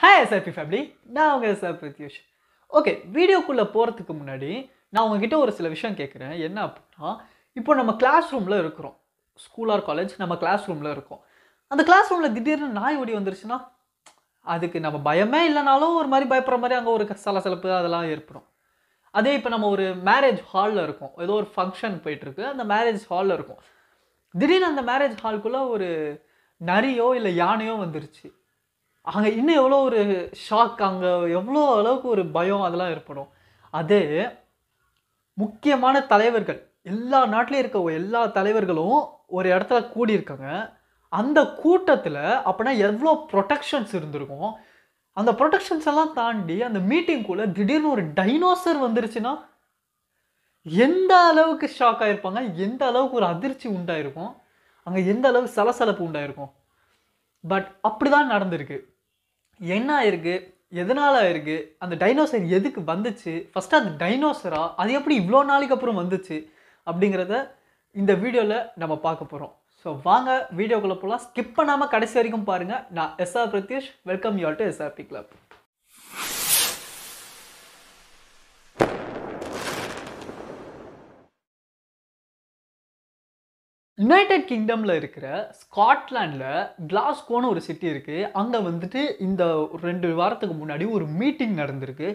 hi SRP family நான் உங்கள் SR Pratyush okay வீடியோக்குள்ளே போகிறதுக்கு முன்னாடி நான் உங்ககிட்ட ஒரு சில விஷயம் கேட்குறேன் என்ன அப்படின்னா இப்போ நம்ம கிளாஸ் ரூமில் இருக்கிறோம் ஸ்கூல் ஆர் காலேஜ் நம்ம கிளாஸ் ரூமில் இருக்கோம் அந்த கிளாஸ் ரூமில் திடீர்னு நாய் ஒடி வந்துருச்சுன்னா அதுக்கு நம்ம பயமே இல்லைனாலும் ஒரு மாதிரி பயப்படுற மாதிரி அங்கே ஒரு சலசலப்பு அதெல்லாம் ஏற்படும் அதே இப்போ நம்ம ஒரு மேரேஜ் ஹாலில் இருக்கோம் ஏதோ ஒரு ஃபங்க்ஷன் போயிட்டுருக்கு அந்த மேரேஜ் ஹாலில் இருக்கும் திடீர்னு அந்த மேரேஜ் ஹால்குள்ளே ஒரு நரியோ இல்லை யானையோ வந்துருச்சு அங்கே இன்னும் எவ்வளோ ஒரு ஷாக் அங்கே எவ்வளோ அளவுக்கு ஒரு பயம் அதெல்லாம் ஏற்படும் அது முக்கியமான தலைவர்கள் எல்லா நாட்டிலையும் இருக்க எல்லா தலைவர்களும் ஒரு இடத்துல கூடியிருக்காங்க அந்த கூட்டத்தில் அப்படின்னா எவ்வளோ ப்ரொடெக்ஷன்ஸ் இருந்திருக்கும் அந்த ப்ரொடெக்ஷன்ஸ் எல்லாம் தாண்டி அந்த மீட்டிங்குள்ளே திடீர்னு ஒரு டைனோசர் வந்துருச்சுன்னா எந்த அளவுக்கு ஷாக் ஆகிருப்பாங்க எந்த அளவுக்கு ஒரு அதிர்ச்சி உண்டாயிருக்கும் அங்கே எந்த அளவுக்கு சலசலப்பு உண்டாயிருக்கும் பட் அப்படி தான் நடந்திருக்கு என்ன ஆயிருக்கு எதனால் ஆயிருக்கு அந்த டைனோசர் எதுக்கு வந்துச்சு ஃபஸ்ட்டு அந்த டைனோசரா அது எப்படி இவ்வளோ நாளைக்கு அப்புறம் வந்துச்சு அப்படிங்கிறத இந்த வீடியோவில் நம்ம பார்க்க போகிறோம் ஸோ வாங்க வீடியோக்குள்ளே போகலாம் ஸ்கிப் பண்ணாமல் கடைசி வரைக்கும் பாருங்கள் நான் SR Prathyush welcome you all to SRB club united கிங்டமில் இருக்கிற ஸ்காட்லாண்டில் கிளாஸ்கோன்னு ஒரு சிட்டி இருக்குது அங்கே வந்துட்டு இந்த ரெண்டு வாரத்துக்கு முன்னாடி ஒரு மீட்டிங் நடந்திருக்கு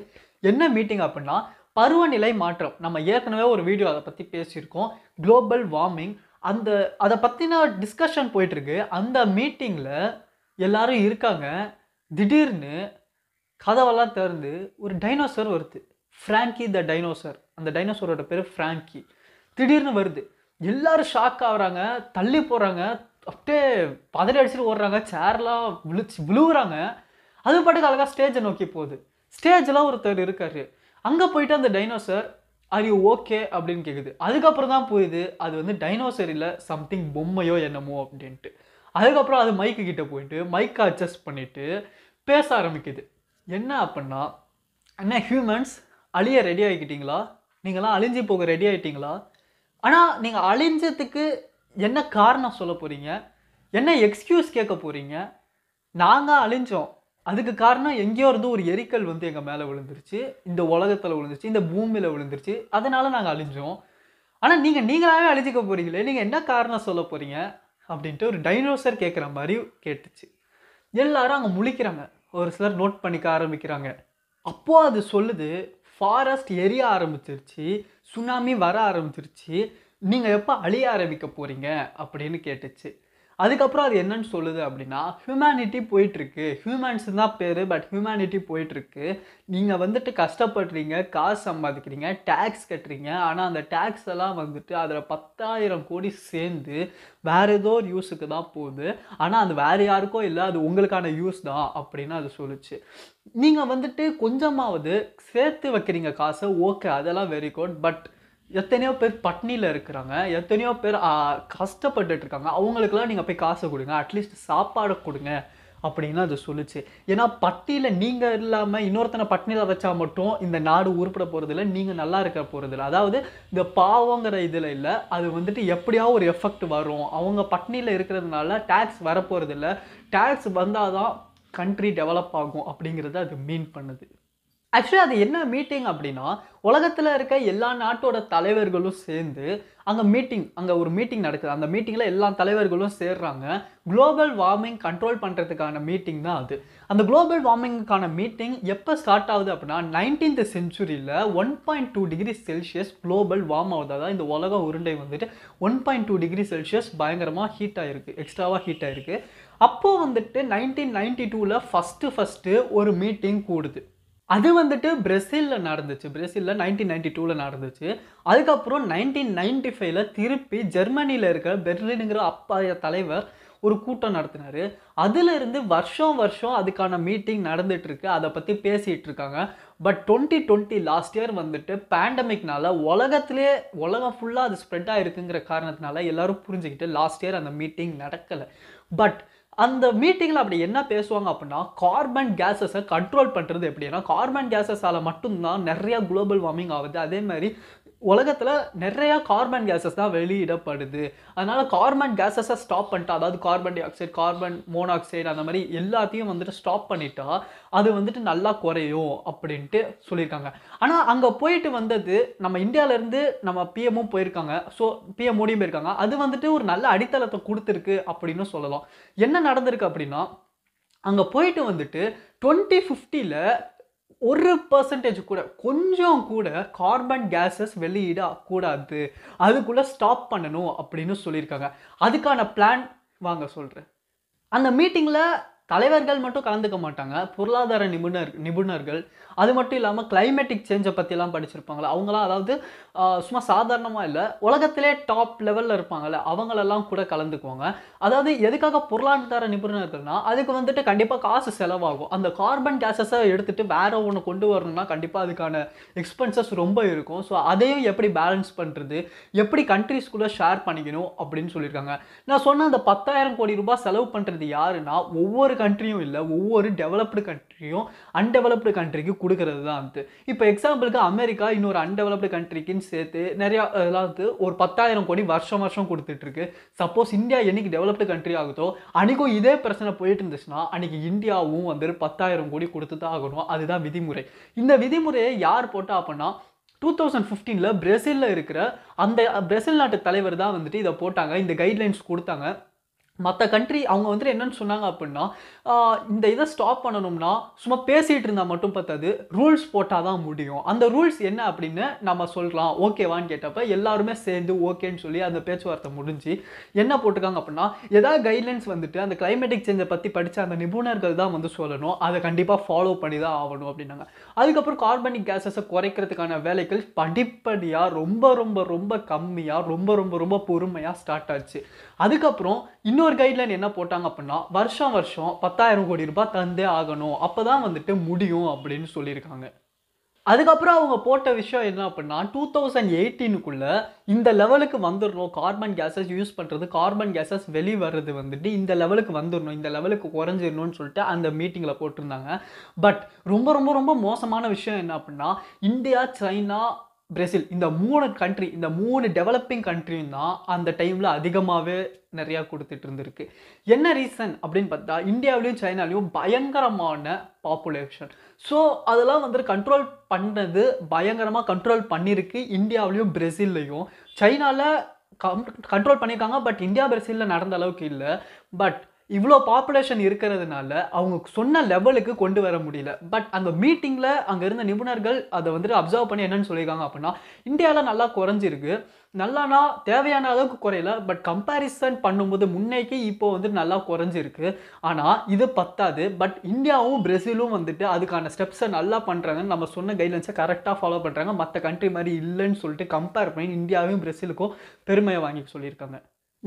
என்ன மீட்டிங் அப்படின்னா பருவநிலை மாற்றம் நம்ம ஏற்கனவே ஒரு வீடியோ அதை பற்றி பேசியிருக்கோம் குளோபல் வார்மிங் அந்த அதை பற்றின டிஸ்கஷன் போயிட்டுருக்கு அந்த மீட்டிங்கில் எல்லோரும் இருக்காங்க திடீர்னு கதவெல்லாம் திறந்து ஒரு டைனோசர் வருது ஃப்ராங்கி த டைனோசர் அந்த டைனோசரோட பேர் ஃப்ராங்கி திடீர்னு வருது எல்லாரும் ஷாக் ஆகுறாங்க தள்ளி போகிறாங்க அப்படியே பதறி அடிச்சுட்டு ஓடுறாங்க சேர்லாம் விழுச்சு விழுகுறாங்க அது பாட்டுக்கு அழகாக ஸ்டேஜை நோக்கி போகுது ஸ்டேஜெலாம் ஒருத்தர் இருக்கார் அங்கே போயிட்டு அந்த டைனோசர் அது ஓகே அப்படின்னு கேட்குது அதுக்கப்புறம் தான் போயிது அது வந்து டைனோசர் இல்லை சம்திங் பொம்மையோ என்னமோ அப்படின்ட்டு அதுக்கப்புறம் அது மைக்கு கிட்டே போயிட்டு மைக்கை அட்ஜஸ்ட் பண்ணிவிட்டு பேச ஆரம்பிக்குது என்ன அப்படின்னா என்ன ஹியூமன்ஸ் அழிய ரெடி ஆகிக்கிட்டீங்களா நீங்களாம் அழிஞ்சு போக ரெடி ஆகிட்டீங்களா ஆனால் நீங்கள் அழிஞ்சதுக்கு என்ன காரணம் சொல்ல போகிறீங்க என்ன எக்ஸ்கியூஸ் கேட்க போகிறீங்க நாங்கள் அழிஞ்சோம் அதுக்கு காரணம் எங்கேயோ இருந்து ஒரு எரிக்கல் வந்து எங்கள் மேலே விழுந்துருச்சு இந்த உலகத்தில் விழுந்துருச்சு இந்த பூமியில் விழுந்துருச்சு அதனால் நாங்கள் அழிஞ்சோம் ஆனால் நீங்கள் நீங்களாகவே அழிஞ்சிக்க போகிறீங்களே நீங்கள் என்ன காரணம் சொல்ல போகிறீங்க அப்படின்ட்டு ஒரு டைனோசர் கேட்குற மாதிரி கேட்டுச்சு எல்லாரும் அங்கே முழிக்கிறாங்க ஒரு சிலர் நோட் பண்ணிக்க ஆரம்பிக்கிறாங்க அப்போது அது சொல்லுது ஃபாரஸ்ட் எரிய ஆரம்பிச்சிருச்சு சுனாமி வர ஆரம்பிச்சிருச்சு நீங்கள் எப்போ அழிய ஆரம்பிக்க போகிறீங்க அப்படின்னு கேட்டுச்சு அதுக்கப்புறம் அது என்னன்னு சொல்லுது அப்படின்னா ஹியூமனிட்டி போயிட்டுருக்கு ஹியூமன்ஸ் தான் பேர் பட் ஹியூமனிட்டி போயிட்டுருக்கு நீங்கள் வந்துட்டு கஷ்டப்படுறீங்க காசு சம்பாதிக்கிறீங்க டேக்ஸ் கட்டுறீங்க ஆனால் அந்த டேக்ஸ் எல்லாம் வந்துட்டு அதில் பத்தாயிரம் கோடி சேர்ந்து வேறு ஏதோ ஒரு யூஸுக்கு தான் போகுது ஆனால் அது வேறு யாருக்கோ இல்லை அது உங்களுக்கான யூஸ் தான் அப்படின்னு அது சொல்லிச்சு நீங்கள் வந்துட்டு கொஞ்சமாவது சேர்த்து வைக்கிறீங்க காசை ஓகே அதெல்லாம் வெரி குட் பட் எத்தனையோ பேர் பட்னியில் இருக்கிறாங்க எத்தனையோ பேர் கஷ்டப்பட்டுட்டு இருக்காங்க அவங்களுக்கெல்லாம் நீங்கள் போய் காசை கொடுங்க அட்லீஸ்ட் சாப்பாடை கொடுங்க அப்படின்லாம் அது சொல்லுச்சு ஏன்னா பட்டியில் நீங்கள் இல்லாமல் இன்னொருத்தனை பட்டினியில் வச்சா மட்டும் இந்த நாடு உருப்பிட போகிறதில்ல நீங்கள் நல்லா இருக்க போகிறதில்ல அதாவது இந்த பாவங்கிற இதில் இல்லை அது வந்துட்டு எப்படியாவது ஒரு எஃபெக்ட் வரும் அவங்க பட்டினியில் இருக்கிறதுனால டேக்ஸ் வரப்போகிறதில்ல டேக்ஸ் வந்தால் தான் கண்ட்ரி டெவலப் ஆகும் அப்படிங்கிறத அது மீன் பண்ணுது ஆக்சுவலி அது என்ன மீட்டிங் அப்படின்னா உலகத்தில் இருக்க எல்லா நாட்டோட தலைவர்களும் சேர்ந்து அங்கே மீட்டிங் அங்கே ஒரு மீட்டிங் நடக்குது அந்த மீட்டிங்கில் எல்லா தலைவர்களும் சேர்றாங்க குளோபல் வார்மிங் கண்ட்ரோல் பண்ணுறதுக்கான மீட்டிங் தான் அது அந்த குளோபல் வார்மிங்குக்கான மீட்டிங் எப்போ ஸ்டார்ட் ஆகுது அப்படின்னா நைன்டீன்த் செஞ்சுரியில் one point two degree Celsius global warm ஆகுதா இந்த உலக உருண்டை வந்துட்டு one point two degree Celsius பயங்கரமாக ஹீட் ஆகிருக்கு எக்ஸ்ட்ராவாக ஹீட் ஆகிருக்கு அப்போது வந்துட்டு நைன்டீன் நைன்டி டூவில் ஃபஸ்ட்டு ஃபஸ்ட்டு ஒரு மீட்டிங் கூடுது அது வந்துட்டு பிரசிலில் நடந்துச்சு பிரசிலில் நைன்டீன் நைன்டி டூவில் நடந்துச்சு அதுக்கப்புறம் நைன்டீன் நைன்டி ஃபைவ்ல திருப்பி ஜெர்மனியில் இருக்கிற பெர்லினுங்கிற அப்பாய தலைவர் ஒரு கூட்டம் நடத்தினார் அதிலிருந்து வருஷம் வருஷம் அதுக்கான மீட்டிங் நடந்துகிட்ருக்கு அதை பற்றி பேசிகிட்டு இருக்காங்க but twenty twenty last year வந்துட்டு பேண்டமிக்னால உலகத்திலே உலகம் ஃபுல்லாக அது ஸ்ப்ரெட் ஆகிருக்குங்கிற காரணத்தினால எல்லோரும் புரிஞ்சுக்கிட்டு லாஸ்ட் இயர் அந்த மீட்டிங் நடக்கலை பட் அந்த மீட்டிங்கில் அப்படி என்ன பேசுவாங்க அப்படின்னா கார்பன் கேஸஸை கண்ட்ரோல் பண்ணுறது எப்படின்னா கார்பன் கேஸஸால் மட்டும்தான் நிறையா குளோபல் வார்மிங் ஆகுது அதே மாதிரி உலகத்தில் நிறையா கார்பன் கேஸஸ் தான் வெளியிடப்படுது அதனால் கார்பன் கேஸஸை ஸ்டாப் பண்ணிட்டா அதாவது carbon dioxide carbon monoxide அந்த மாதிரி எல்லாத்தையும் வந்துட்டு ஸ்டாப் பண்ணிட்டா அது வந்துட்டு நல்லா குறையும் அப்படின்ட்டு சொல்லியிருக்காங்க ஆனால் அங்கே போயிட்டு வந்தது நம்ம இந்தியாவிலேருந்து நம்ம பிஎம்மும் போயிருக்காங்க ஸோ பிஎம் மோடியும் போயிருக்காங்க அது வந்துட்டு ஒரு நல்ல அடித்தளத்தை கொடுத்துருக்கு அப்படின்னு சொல்லலாம் என்ன நடந்திருக்கு அப்படின்னா அங்கே போயிட்டு வந்துட்டு டுவெண்ட்டி ஃபிஃப்டியில் ஒரு பர்சன்டேஜ் கூட கொஞ்சம் கூட கார்பன் கேஸஸ் வெளியிட கூடாது அதுக்குள்ளே ஸ்டாப் பண்ணணும் அப்படின்னு சொல்லியிருக்காங்க அதுக்கான பிளான் வாங்க சொல்கிறேன் அந்த மீட்டிங்கில் தலைவர்கள் மட்டும் கலந்துக்க மாட்டாங்க பொருளாதார நிபுணர் நிபுணர்கள் அது மட்டும் இல்லாமல் கிளைமேட்டிக் சேஞ்சை பற்றிலாம் படிச்சிருப்பாங்களே அவங்களாம் அதாவது சும்மா சாதாரணமாக இல்லை உலகத்திலே டாப் லெவலில் இருப்பாங்களே அவங்களெல்லாம் கூட கலந்துக்குவாங்க அதாவது எதுக்காக பொருளாதார நிபுணர்கள்னா அதுக்கு வந்துட்டு கண்டிப்பாக காசு செலவாகும் அந்த கார்பன் கேஸஸை எடுத்துகிட்டு வேறு ஒன்று கொண்டு வரணும்னா கண்டிப்பாக அதுக்கான எக்ஸ்பென்சஸ் ரொம்ப இருக்கும் ஸோ அதையும் எப்படி பேலன்ஸ் பண்ணுறது எப்படி கண்ட்ரிஸ்குள்ளே ஷேர் பண்ணிக்கணும் அப்படின்னு சொல்லியிருக்காங்க நான் சொன்ன அந்த பத்தாயிரம் கோடி ரூபாய் செலவு பண்ணுறது யாருன்னா ஒவ்வொரு கண்ட்ரியும் இல்லை ஒவ்வொரு டெவலப்டு கண்ட்ரியும் அன்டெவலப்டு கண்ட்ரிக்கு கொடுக்கறது தான் வந்துட்டு இப்போ எக்ஸாம்பிளுக்கு அமெரிக்கா இன்னொரு அன்டெவலப்டு கண்ட்ரிக்குன்னு சேர்த்து நிறையா இதெல்லாம் வந்து ஒரு பத்தாயிரம் கோடி வருஷம் வருஷம் கொடுத்துட்ருக்கு சப்போஸ் இந்தியா என்றைக்கு டெவலப்டு கண்ட்ரி ஆகுதோ அன்றைக்கும் இதே பிரச்சனை போயிட்டு இருந்துச்சுன்னா அன்றைக்கி இந்தியாவும் வந்து பத்தாயிரம் கோடி கொடுத்து தான் ஆகணும் அதுதான் விதிமுறை இந்த விதிமுறையை யார் போட்டா அப்படின்னா டூ தௌசண்ட் ஃபிஃப்டீனில் பிரேசிலில் இருக்கிற அந்த பிரேசில் நாட்டு தலைவர் தான் வந்துட்டு இதை போட்டாங்க இந்த கைட்லைன்ஸ் கொடுத்தாங்க மற்ற கண்ட்ரி அவங்க வந்துட்டு என்னென்னு சொன்னாங்க அப்படின்னா இந்த இதை ஸ்டாப் பண்ணணும்னா சும்மா பேசிகிட்டு இருந்தால் மட்டும் பார்த்தாது ரூல்ஸ் போட்டால் தான் முடியும் அந்த ரூல்ஸ் என்ன அப்படின்னு நம்ம சொல்லலாம் ஓகேவான்னு கேட்டப்போ எல்லாருமே சேர்ந்து ஓகேன்னு சொல்லி அந்த பேச்சுவார்த்தை முடிஞ்சு என்ன போட்டுக்காங்க அப்படின்னா எதாவது கைட்லைன்ஸ் வந்துட்டு அந்த கிளைமேட்டிக் சேஞ்சை பற்றி படித்த அந்த நிபுணர்கள் தான் வந்து சொல்லணும் அதை கண்டிப்பாக ஃபாலோ பண்ணி தான் ஆகணும் அப்படின்னாங்க அதுக்கப்புறம் கார்பனிக் கேஸஸை குறைக்கிறதுக்கான வேலைகள் படிப்படியாக ரொம்ப ரொம்ப ரொம்ப கம்மியாக ரொம்ப ரொம்ப ரொம்ப பொறுமையாக ஸ்டார்ட் ஆச்சு அதுக்கப்புறம் இன்னொரு கைட்லைன் என்ன போட்டாங்க அப்படின்னா வருஷம் வருஷம் பத்தாயிரம் கோடி ரூபாய் தந்தே ஆகணும் அப்போ தான் வந்துட்டு முடியும் அப்படின்னு சொல்லியிருக்காங்க அதுக்கப்புறம் அவங்க போட்ட விஷயம் என்ன அப்படின்னா டூ தௌசண்ட் எயிட்டீனுக்குள்ளே இந்த லெவலுக்கு வந்துடணும் கார்பன் கேஸஸ் யூஸ் பண்ணுறது கார்பன் கேஸஸ் வெளியே வர்றது வந்துட்டு இந்த லெவலுக்கு வந்துடணும் இந்த லெவலுக்கு குறைஞ்சிடணும்னு சொல்லிட்டு அந்த மீட்டிங்கில் போட்டிருந்தாங்க பட் ரொம்ப ரொம்ப ரொம்ப மோசமான விஷயம் என்ன அப்படின்னா இந்தியா சைனா பிரேசில் இந்த மூணு கண்ட்ரி இந்த மூணு டெவலப்பிங் கண்ட்ரியும் தான் அந்த டைமில் அதிகமாகவே நிறையா கொடுத்துட்டு இருந்திருக்கு என்ன ரீசன் அப்படின்னு பார்த்தா இந்தியாவிலையும் சைனாலையும் பயங்கரமான பாப்புலேஷன் ஸோ அதெல்லாம் வந்துட்டு கண்ட்ரோல் பண்ணது பயங்கரமாக கண்ட்ரோல் பண்ணியிருக்கு இந்தியாவிலையும் பிரேசில்லையும் சைனாவில் கம் கண்ட்ரோல் பண்ணியிருக்காங்க பட் இந்தியா பிரேசிலில் நடந்த அளவுக்கு இல்லை பட் இவ்வளோ பாப்புலேஷன் இருக்கிறதுனால அவங்க சொன்ன லெவலுக்கு கொண்டு வர முடியல பட் அந்த மீட்டிங்கில் அங்கே இருந்த நிபுணர்கள் அதை வந்துட்டு அப்சர்வ் பண்ணி என்னென்னு சொல்லியிருக்காங்க அப்படின்னா இந்தியாவில் நல்லா குறைஞ்சிருக்கு நல்லானா தேவையான அளவுக்கு குறையல பட் கம்பேரிசன் பண்ணும்போது முன்னைக்கு இப்போ வந்து நல்லா குறைஞ்சிருக்கு ஆனால் இது பத்தாது பட் இந்தியாவும் பிரேசிலும் வந்துட்டு அதுக்கான ஸ்டெப்ஸை நல்லா பண்ணுறாங்கன்னு நம்ம சொன்ன கைட்லைன்ஸை கரெக்டாக ஃபாலோ பண்ணுறாங்க மற்ற கண்ட்ரி மாதிரி இல்லைன்னு சொல்லிட்டு கம்பேர் பண்ணி இந்தியாவையும் பிரேசிலுக்கும் பெருமையை வாங்கி சொல்லியிருக்காங்க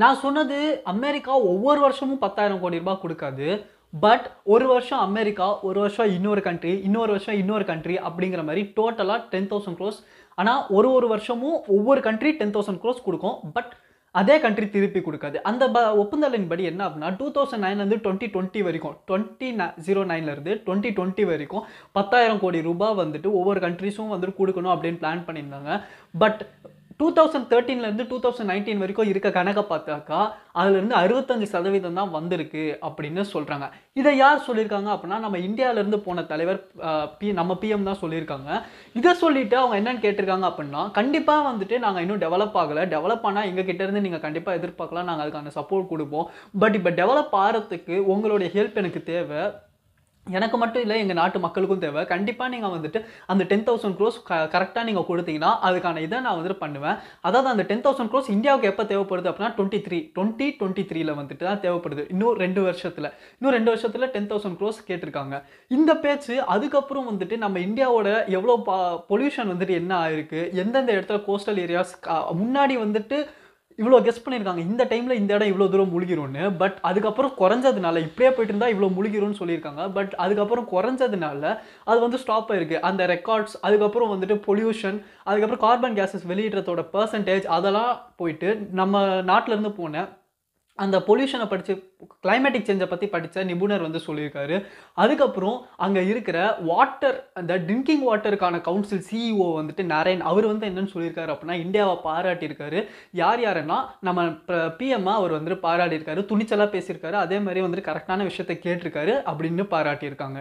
நான் சொன்னது அமெரிக்கா ஒவ்வொரு வருஷமும் பத்தாயிரம் கோடி ரூபாய் கொடுக்காது பட் ஒரு வருஷம் அமெரிக்கா ஒரு வருஷம் இன்னொரு கண்ட்ரி இன்னொரு வருஷம் இன்னொரு கண்ட்ரி அப்படிங்கிற மாதிரி டோட்டலாக டென் தௌசண்ட் க்ரோஸ் ஆனால் ஒரு ஒரு வருஷமும் ஒவ்வொரு கண்ட்ரி டென் தௌசண்ட் க்ரோஸ் கொடுக்கும் பட் அதே கண்ட்ரி திருப்பி கொடுக்காது அந்த ப படி என்ன அப்படின்னா டூ தௌசண்ட் நைன்லேருந்து டுவெண்ட்டி டுவெண்ட்டி வரைக்கும் டுவெண்ட்டி ந ஜீரோ நைன்லேருந்து டுவெண்ட்டி டுவெண்ட்டி வரைக்கும் பத்தாயிரம் கோடி ரூபாய் வந்துட்டு ஒவ்வொரு கண்ட்ரிஸும் வந்துட்டு கொடுக்கணும் அப்படின்னு பிளான் பண்ணியிருந்தாங்க பட் டூ தௌசண்ட் தேர்ட்டீன்லேருந்து டூ தௌசண்ட் நைன்டீன் வரைக்கும் இருக்க கணக்கை பார்த்தாக்கா அதுலேருந்து அறுபத்தஞ்சு சதவீதம் தான் வந்திருக்கு அப்படின்னு சொல்கிறாங்க இதை யார் சொல்லியிருக்காங்க அப்படின்னா நம்ம இந்தியாவிலேருந்து போன தலைவர் பி நம்ம பிஎம் தான் சொல்லியிருக்காங்க இதை சொல்லிவிட்டு அவங்க என்னென்னு கேட்டிருக்காங்க அப்படின்னா கண்டிப்பாக வந்துட்டு நாங்கள் இன்னும் டெவலப் ஆகலை டெவலப் ஆனால் எங்கள் கிட்டேருந்து நீங்கள் கண்டிப்பாக எதிர்பார்க்கலாம் நாங்கள் அதுக்கான சப்போர்ட் கொடுப்போம் பட் இப்போ டெவலப் ஆகிறதுக்கு உங்களுடைய ஹெல்ப் எனக்கு தேவை எனக்கு மட்டும் இல்லை எங்கள் நாட்டு மக்களுக்கும் தேவை கண்டிப்பாக நீங்கள் வந்துட்டு அந்த டென் தௌசண்ட் க்ரோஸ் க கரெக்டாக நீங்கள் கொடுத்தீங்கன்னா அதுக்கான இதை நான் வந்துட்டு பண்ணுவேன் அதாவது அந்த டென் தௌசண்ட் க்ரோஸ் இந்தியாவுக்கு எப்போ தேவைப்படுது அப்படின்னா டுவெண்ட்டி த்ரீ டுவெண்ட்டி டுவெண்ட்டி த்ரீல வந்துட்டு தான் தேவைப்படுது இன்னும் ரெண்டு வருஷத்தில் இன்னும் ரெண்டு வருஷத்தில் டென் தௌசண்ட் க்ரோஸ் கேட்டிருக்காங்க இந்த பேச்சு அதுக்கப்புறம் வந்துட்டு நம்ம இந்தியாவோட எவ்வளோ பொல்யூஷன் வந்துட்டு என்ன ஆயிருக்கு எந்தெந்த இடத்துல கோஸ்டல் ஏரியாஸ் முன்னாடி வந்துட்டு இவ்வளோ கெஸ்ட் பண்ணியிருக்காங்க இந்த டைமில் இந்த இடம் இவ்வளோ தூரம் முழுகிரும்னு பட் அதுக்கப்புறம் குறைஞ்சதுனால இப்படியே போயிட்டு இருந்தால் இவ்வளோ முழுகிரும்னு சொல்லியிருக்காங்க பட் அதுக்கப்புறம் குறைஞ்சதுனால அது வந்து ஸ்டாப் ஆயிருக்கு அந்த ரெக்கார்ட்ஸ் அதுக்கப்புறம் வந்துட்டு பொல்யூஷன் அதுக்கப்புறம் கார்பன் கேஸஸ் வெளியிடுறதோட பர்சன்டேஜ் அதெல்லாம் போயிட்டு நம்ம நாட்டிலேருந்து போன அந்த பொல்யூஷனை படித்து கிளைமேட்டிக் சேஞ்சை பற்றி படித்த நிபுணர் வந்து சொல்லியிருக்காரு அதுக்கப்புறம் அங்கே இருக்கிற வாட்டர் அந்த ட்ரிங்கிங் வாட்டருக்கான கவுன்சில் சிஇஓ வந்துட்டு நாராயண் அவர் வந்து என்னென்னு சொல்லியிருக்காரு அப்படின்னா இந்தியாவை பாராட்டியிருக்காரு யார் யாருன்னா நம்ம பிஎம்மா அவர் வந்துட்டு பாராட்டியிருக்காரு துணிச்சலாக பேசியிருக்காரு அதே மாதிரி வந்துட்டு கரெக்டான விஷயத்தை கேட்டிருக்காரு அப்படின்னு பாராட்டியிருக்காங்க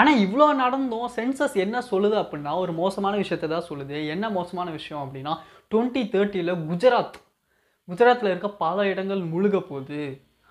ஆனால் இவ்வளோ நடந்தும் சென்சஸ் என்ன சொல்லுது அப்படின்னா ஒரு மோசமான விஷயத்தை தான் சொல்லுது என்ன மோசமான விஷயம் அப்படின்னா டுவெண்ட்டி தேர்ட்டியில் குஜராத் குஜராத்தில் இருக்க பல இடங்கள் முழுக போகுது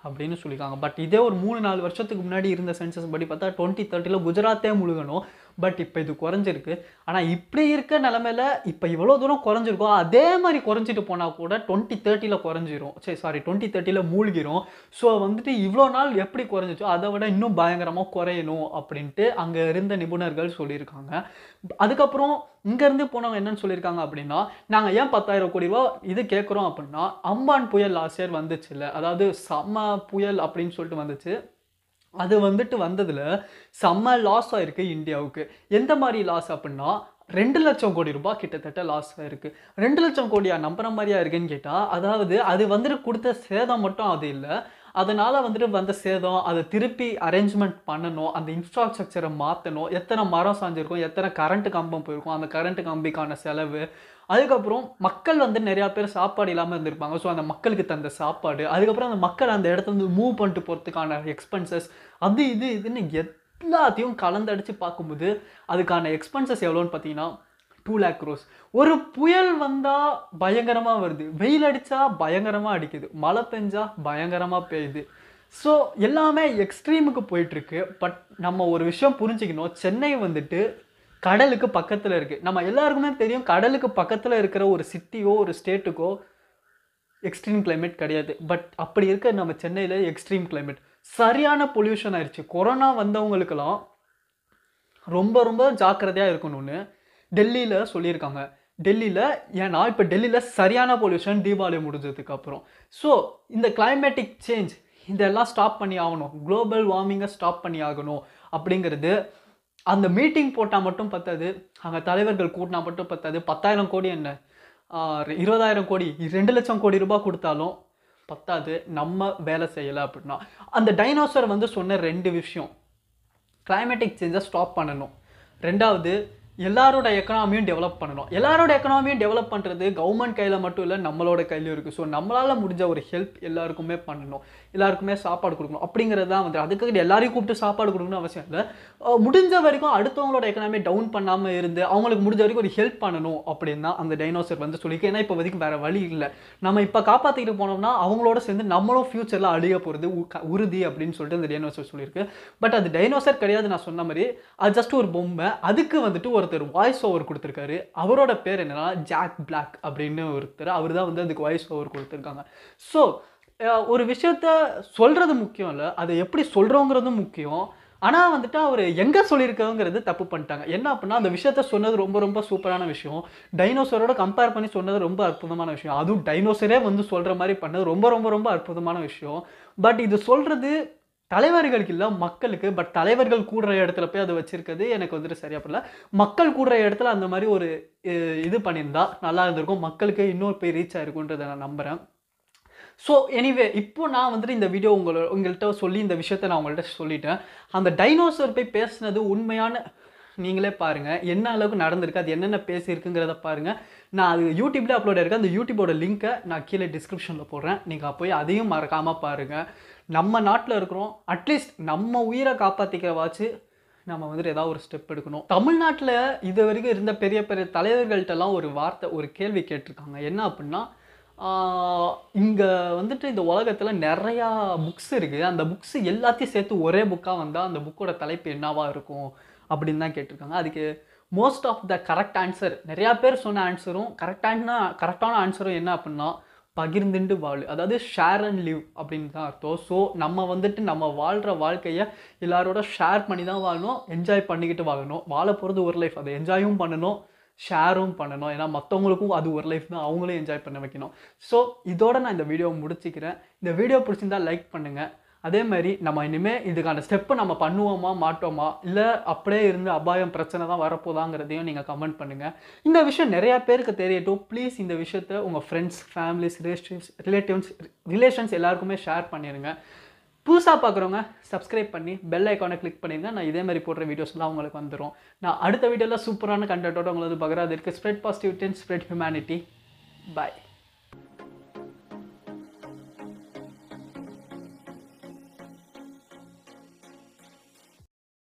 அப்படின்னு சொல்லியிருக்காங்க பட் இதே ஒரு மூணு நாலு வருஷத்துக்கு முன்னாடி இருந்த சென்சஸ் படி பார்த்தா டுவெண்ட்டி தேர்ட்டியில் குஜராத்தே முழுகணும் பட் இப்போ இது குறைஞ்சிருக்கு ஆனால் இப்படி இருக்க நிலமையில் இப்போ இவ்வளோ தூரம் குறைஞ்சிருக்கும் அதே மாதிரி குறைஞ்சிட்டு போனால் கூட டுவெண்ட்டி தேர்ட்டியில் குறைஞ்சிரும் சரி சாரி டுவெண்ட்டி தேர்ட்டியில் மூழ்கிரும் ஸோ வந்துட்டு இவ்வளோ நாள் எப்படி குறைஞ்சிச்சோ அதை விட இன்னும் பயங்கரமாக குறையணும் அப்படின்ட்டு அங்கே இருந்த நிபுணர்கள் சொல்லியிருக்காங்க அதுக்கப்புறம் இங்கேருந்து போனவங்க என்னன்னு சொல்லியிருக்காங்க அப்படின்னா நாங்கள் ஏன் பத்தாயிரம் கோடி ரூபா இது கேட்குறோம் அப்படின்னா அம்பான் புயல் லாஸ்ட் இயர் வந்துச்சு இல்லை அதாவது செம்ம புயல் அப்படின்னு சொல்லிட்டு வந்துச்சு அது வந்துட்டு வந்ததில் செம்ம லாஸ் ஆகிருக்கு இந்தியாவுக்கு எந்த மாதிரி லாஸ் அப்படின்னா ரெண்டு லட்சம் கோடி ரூபாய் கிட்டத்தட்ட லாஸ் ஆகிருக்கு ரெண்டு லட்சம் கோடியாக நம்புற மாதிரியா இருக்குன்னு கேட்டால் அதாவது அது வந்துட்டு கொடுத்த சேதம் மட்டும் அது இல்லை அதனால் வந்துட்டு வந்த சேதம் அதை திருப்பி அரேஞ்ச்மெண்ட் பண்ணணும் அந்த இன்ஃப்ராஸ்ட்ரக்சரை மாற்றணும் எத்தனை மரம் சாஞ்சிருக்கும் எத்தனை கரண்ட்டு கம்பம் போயிருக்கும் அந்த கரண்ட்டு கம்பிக்கான செலவு அதுக்கப்புறம் மக்கள் வந்து நிறையா பேர் சாப்பாடு இல்லாமல் இருந்திருப்பாங்க ஸோ அந்த மக்களுக்கு தந்த சாப்பாடு அதுக்கப்புறம் அந்த மக்கள் அந்த இடத்த வந்து மூவ் பண்ணிட்டு போகிறதுக்கான எக்ஸ்பென்சஸ் அது இது இதுன்னு எல்லாத்தையும் கலந்தடிச்சு பார்க்கும்போது அதுக்கான எக்ஸ்பென்சஸ் எவ்வளோன்னு பார்த்தீங்கன்னா டூ லேக் க்ரோஸ் ஒரு புயல் வந்தால் பயங்கரமாக வருது வெயில் அடித்தா பயங்கரமாக அடிக்குது மழை பெஞ்சா பயங்கரமாக பெய்யுது ஸோ எல்லாமே எக்ஸ்ட்ரீமுக்கு போயிட்டுருக்கு பட் நம்ம ஒரு விஷயம் புரிஞ்சுக்கணும் சென்னை வந்துட்டு கடலுக்கு பக்கத்தில் இருக்குது நம்ம எல்லாருக்குமே தெரியும் கடலுக்கு பக்கத்தில் இருக்கிற ஒரு சிட்டியோ ஒரு ஸ்டேட்டுக்கோ எக்ஸ்ட்ரீம் கிளைமேட் கிடையாது பட் அப்படி இருக்க நம்ம சென்னையில் எக்ஸ்ட்ரீம் கிளைமேட் சரியான பொல்யூஷன் ஆயிடுச்சு கொரோனா வந்தவங்களுக்கெல்லாம் ரொம்ப ரொம்ப ஜாக்கிரதையாக இருக்கணும்னு டெல்லியில் சொல்லியிருக்காங்க டெல்லியில் ஏன்னா இப்போ டெல்லியில் சரியான பொல்யூஷன் தீபாவளி முடிஞ்சதுக்கு அப்புறம் ஸோ இந்த கிளைமேட்டிக் சேஞ்ச் இதெல்லாம் ஸ்டாப் பண்ணி ஆகணும் குளோபல் வார்மிங்கை ஸ்டாப் பண்ணி ஆகணும் அப்படிங்கிறது அந்த மீட்டிங் போட்டால் மட்டும் பத்தாது அங்கே தலைவர்கள் கூட்டினா மட்டும் பத்தாது பத்தாயிரம் கோடி என்ன இருபதாயிரம் கோடி ரெண்டு லட்சம் கோடி ரூபாய் கொடுத்தாலும் பத்தாது நம்ம வேலை செய்யலை அப்படின்னா அந்த டைனோசர் வந்து சொன்ன ரெண்டு விஷயம் கிளைமேட்டிக் சேஞ்சை ஸ்டாப் பண்ணணும் ரெண்டாவது எல்லாரோட எக்கனாமியும் டெவலப் பண்ணணும் எல்லாரோட எக்கனாமியும் டெவலப் பண்ணுறது கவர்மெண்ட் கையில் மட்டும் இல்லை நம்மளோட கையிலும் இருக்குது ஸோ நம்மளால் முடிஞ்ச ஒரு ஹெல்ப் எல்லாருக்குமே பண்ணணும் எல்லாருக்குமே சாப்பாடு கொடுக்கணும் அப்படிங்கிறது தான் வந்து அதுக்கு எல்லாரையும் கூப்பிட்டு சாப்பாடு கொடுக்கணும் அவசியம் இல்லை முடிஞ்ச வரைக்கும் அடுத்தவங்களோட எக்கனாமி டவுன் பண்ணாமல் இருந்து அவங்களுக்கு முடிஞ்ச வரைக்கும் ஒரு ஹெல்ப் பண்ணணும் அப்படின்னு தான் அந்த டைனோசர் வந்து சொல்லியிருக்கு ஏன்னா இப்போ வரைக்கும் வேறு வழி இல்லை நம்ம இப்போ காப்பாற்றிட்டு போனோம்னா அவங்களோட சேர்ந்து நம்மளும் ஃப்யூச்சரில் அழிய போகிறது உறுதி அப்படின்னு சொல்லிட்டு அந்த டைனோசர் சொல்லியிருக்கு பட் அது டைனோசர் கிடையாது நான் சொன்ன மாதிரி அது ஜஸ்ட் ஒரு பொம்மை அதுக்கு வந்துட்டு ஒரு ஒருத்தர் வாய்ஸ் ஓவர் கொடுத்துருக்காரு அவரோட பேர் என்னன்னா ஜாக் பிளாக் அப்படின்னு ஒருத்தர் அவர் தான் வந்து அதுக்கு வாய்ஸ் ஓவர் கொடுத்துருக்காங்க ஸோ ஒரு விஷயத்த சொல்கிறது முக்கியம் இல்லை அதை எப்படி சொல்கிறோங்கிறதும் முக்கியம் ஆனால் வந்துட்டு அவர் எங்கே சொல்லியிருக்கங்கிறது தப்பு பண்ணிட்டாங்க என்ன அப்படின்னா அந்த விஷயத்த சொன்னது ரொம்ப ரொம்ப சூப்பரான விஷயம் டைனோசரோட கம்பேர் பண்ணி சொன்னது ரொம்ப அற்புதமான விஷயம் அதுவும் டைனோசரே வந்து சொல்கிற மாதிரி பண்ணது ரொம்ப ரொம்ப ரொம்ப அற்புதமான விஷயம் பட் இது சொல்கிறது தலைவர்களுக்கு இல்லை மக்களுக்கு பட் தலைவர்கள் கூடுற இடத்துல போய் அதை வச்சுருக்கிறது எனக்கு வந்துட்டு சரியாக படல மக்கள் கூடுற இடத்துல அந்த மாதிரி ஒரு இது பண்ணியிருந்தா நல்லா இருந்திருக்கும் மக்களுக்கு இன்னொரு போய் ரீச் ஆகிருக்குன்றதை நான் நம்புகிறேன் ஸோ எனிவே இப்போ நான் வந்துட்டு இந்த வீடியோ உங்களோட உங்கள்கிட்ட சொல்லி இந்த விஷயத்தை நான் உங்கள்கிட்ட சொல்லிட்டேன் அந்த டைனோசர் போய் பேசினது உண்மையான நீங்களே பாருங்கள் என்ன அளவுக்கு நடந்திருக்கு அது என்னென்ன பேசியிருக்குங்கிறத பாருங்கள் நான் அது யூடியூப்லேயே அப்லோட் ஆயிருக்கு அந்த யூடியூபோட லிங்க்கை நான் கீழே டிஸ்கிரிப்ஷனில் போடுறேன் நீங்கள் போய் அதையும் மறக்காமல் பாருங்கள் நம்ம நாட்டில் இருக்கிறோம் அட்லீஸ்ட் நம்ம உயிரை காப்பாற்றிக்கிறவாச்சு நம்ம வந்துட்டு ஏதாவது ஒரு ஸ்டெப் எடுக்கணும் தமிழ்நாட்டில் இது வரைக்கும் இருந்த பெரிய பெரிய தலைவர்கள்ட்டெல்லாம் ஒரு வார்த்தை ஒரு கேள்வி கேட்டிருக்காங்க என்ன அப்படின்னா இங்கே வந்துட்டு இந்த உலகத்தில் நிறையா புக்ஸ் இருக்குது அந்த புக்ஸ் எல்லாத்தையும் சேர்த்து ஒரே புக்காக வந்தால் அந்த புக்கோட தலைப்பு என்னவாக இருக்கும் அப்படின்னு தான் கேட்டிருக்காங்க அதுக்கு most of the correct answer நிறையா பேர் சொன்ன ஆன்சரும் கரெக்டான கரெக்டான ஆன்சரும் என்ன அப்படின்னா பகிர்ந்துண்டு வாழ் அதாவது ஷேர் அண்ட் லிவ் அப்படின்னு தான் அர்த்தம் ஸோ நம்ம வந்துட்டு நம்ம வாழ்கிற வாழ்க்கையை எல்லாரோட ஷேர் பண்ணி தான் வாழணும் என்ஜாய் பண்ணிக்கிட்டு வாழணும் வாழ போகிறது ஒரு லைஃப் அதை என்ஜாயும் பண்ணணும் ஷேரும் பண்ணணும் ஏன்னா மற்றவங்களுக்கும் அது ஒரு லைஃப் தான் அவங்களும் என்ஜாய் பண்ண வைக்கணும் ஸோ இதோட நான் இந்த வீடியோவை முடிச்சுக்கிறேன் இந்த வீடியோ பிடிச்சிருந்தா லைக் பண்ணுங்கள் அதே மாதிரி நம்ம இனிமேல் இதுக்கான ஸ்டெப்பு நம்ம பண்ணுவோமா மாட்டோமா இல்லை அப்படியே இருந்து அபாயம் பிரச்சனை தான் வரப்போதாங்கிறதையும் நீங்கள் கமெண்ட் பண்ணுங்கள் இந்த விஷயம் நிறையா பேருக்கு தெரியட்டும் ப்ளீஸ் இந்த விஷயத்த உங்கள் friends families relations relatives relations எல்லாருக்குமே ஷேர் பண்ணிடுங்க புதுசாக பார்க்குறவங்க சப்ஸ்கிரைப் பண்ணி பெல் ஐக்கானை கிளிக் பண்ணிடுங்க நான் இதே மாதிரி போடுற வீடியோஸ்லாம் உங்களுக்கு வந்துடும் நான் அடுத்த வீடியோவில் சூப்பரான கண்டென்ட்டோட உங்களுக்கு பகிராது இருக்குது spread positivity and spread humanity bye